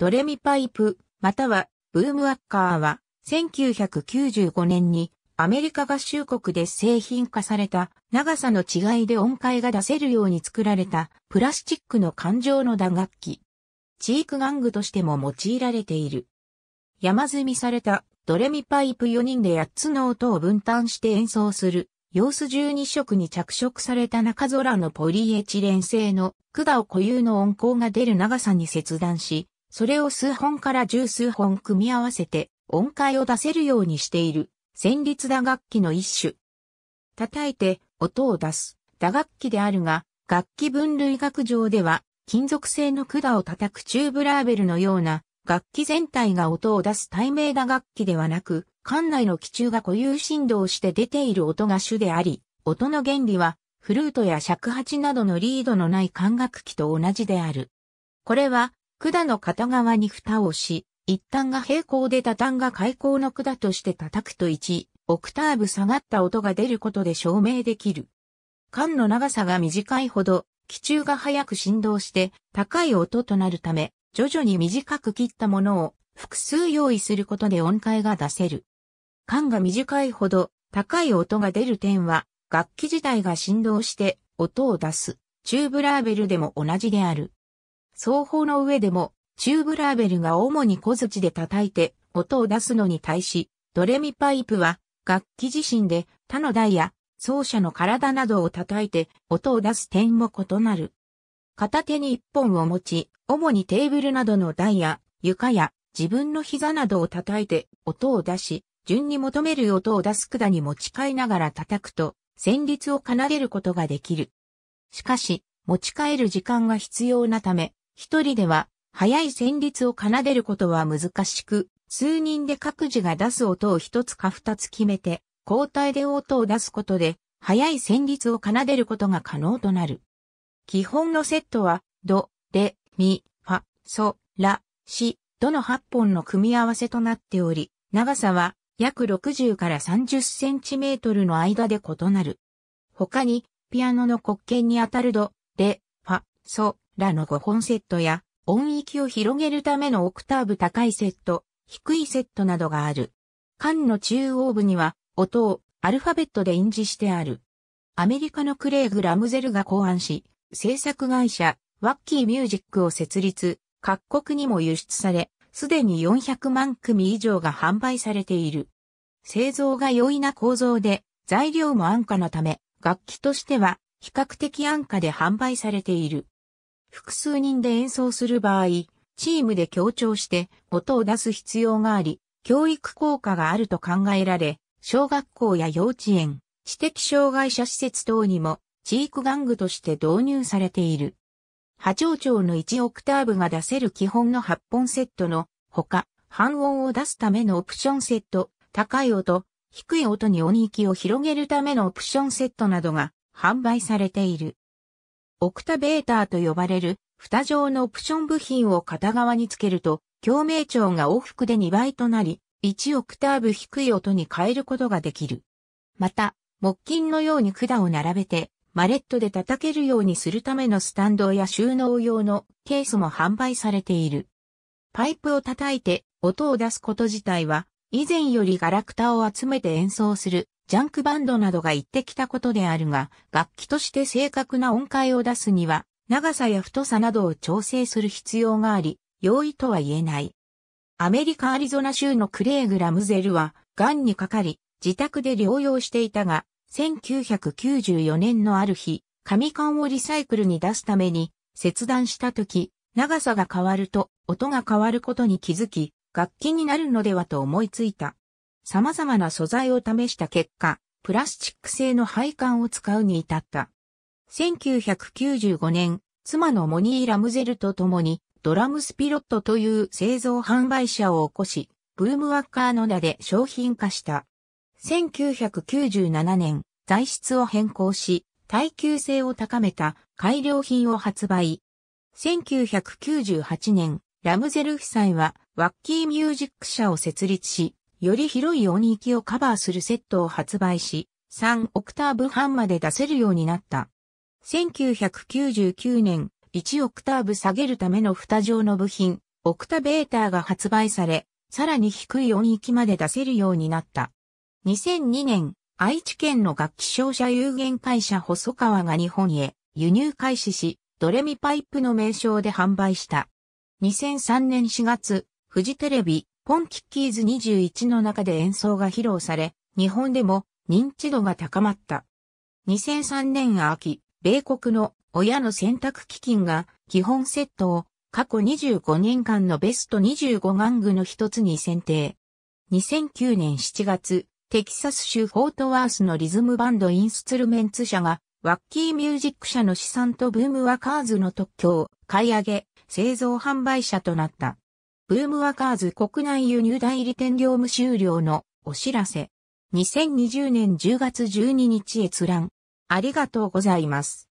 ドレミパイプ、またはブームアッカーは、1995年にアメリカ合衆国で製品化された長さの違いで音階が出せるように作られたプラスチックの感情の打楽器。チーク玩具としても用いられている。山積みされたドレミパイプ4人で8つの音を分担して演奏する、様子12色に着色された中空のポリエチレン製の管を固有の音高が出る長さに切断し、それを数本から十数本組み合わせて音階を出せるようにしている、旋律打楽器の一種。叩いて音を出す打楽器であるが、楽器分類学上では、金属製の管を叩くチューブラーベルのような、楽器全体が音を出す対名打楽器ではなく、管内の気柱が固有振動して出ている音が主であり、音の原理は、フルートや尺八などのリードのない管楽器と同じである。これは、管の片側に蓋をし、一端が平行で多端が開口の管として叩くと1、オクターブ下がった音が出ることで証明できる。管の長さが短いほど、気中が早く振動して高い音となるため、徐々に短く切ったものを複数用意することで音階が出せる。管が短いほど高い音が出る点は、楽器自体が振動して音を出す、チューブラーベルでも同じである。双方の上でも、チューブラーベルが主に小槌で叩いて音を出すのに対し、ドレミパイプは楽器自身で他の台や奏者の体などを叩いて音を出す点も異なる。片手に一本を持ち、主にテーブルなどの台や床や自分の膝などを叩いて音を出し、順に求める音を出す管に持ち替えながら叩くと、旋律を奏でることができる。しかし、持ち替える時間が必要なため、一人では、早い旋律を奏でることは難しく、数人で各自が出す音を一つか二つ決めて、交代で音を出すことで、早い旋律を奏でることが可能となる。基本のセットは、ド、レ、ミ、ファ、ソ、ラ、シ、どの8本の組み合わせとなっており、長さは約60から30センチメートルの間で異なる。他に、ピアノの黒鍵にあたるド、レ、ファ、ソ、らの5本セットや、音域を広げるためのオクターブ高いセット、低いセットなどがある。缶の中央部には、音をアルファベットで印字してある。アメリカのクレイグ・ラムゼルが考案し、制作会社、ワッキーミュージックを設立、各国にも輸出され、すでに400万組以上が販売されている。製造が容易な構造で、材料も安価なため、楽器としては比較的安価で販売されている。複数人で演奏する場合、チームで協調して音を出す必要があり、教育効果があると考えられ、小学校や幼稚園、知的障害者施設等にも、チーク玩具として導入されている。波長長の1オクターブが出せる基本の8本セットのほか、半音を出すためのオプションセット、高い音、低い音に音域を広げるためのオプションセットなどが販売されている。オクタベーターと呼ばれる、蓋状のオプション部品を片側につけると、共鳴調が往復で2倍となり、1オクターブ低い音に変えることができる。また、木琴のように管を並べて、マレットで叩けるようにするためのスタンドや収納用のケースも販売されている。パイプを叩いて音を出すこと自体は、以前よりガラクタを集めて演奏するジャンクバンドなどが言ってきたことであるが、楽器として正確な音階を出すには、長さや太さなどを調整する必要があり、容易とは言えない。アメリカ・アリゾナ州のクレイグ・ラムゼルは、癌にかかり、自宅で療養していたが、1994年のある日、紙缶をリサイクルに出すために、切断した時、長さが変わると、音が変わることに気づき、楽器になるのではと思いついた。様々な素材を試した結果、プラスチック製の配管を使うに至った。1995年、妻のモニー・ラムゼルと共に、ドラムスピロットという製造販売車を起こし、ブームワッカーの名で商品化した。1997年、材質を変更し、耐久性を高めた改良品を発売。1998年、ラムゼル夫妻はワッキーミュージック社を設立し、より広い音域をカバーするセットを発売し、3オクターブ半まで出せるようになった。1999年、1オクターブ下げるための蓋状の部品、オクタベーターが発売され、さらに低い音域まで出せるようになった。2002年、愛知県の楽器商社有限会社細川が日本へ輸入開始し、ドレミパイプの名称で販売した。2003年4月、フジテレビ、本キッキーズ21の中で演奏が披露され、日本でも認知度が高まった。2003年秋、米国の親の選択基金が基本セットを過去25年間のベスト25玩具の一つに選定。2009年7月、テキサス州フォートワースのリズムバンドインストゥルメンツ社が、ワッキーミュージック社の資産とブームワカーズの特許を買い上げ、製造販売者となった。ブームワカーズ国内輸入代理店業務終了のお知らせ。2020年10月12日閲覧。ありがとうございます。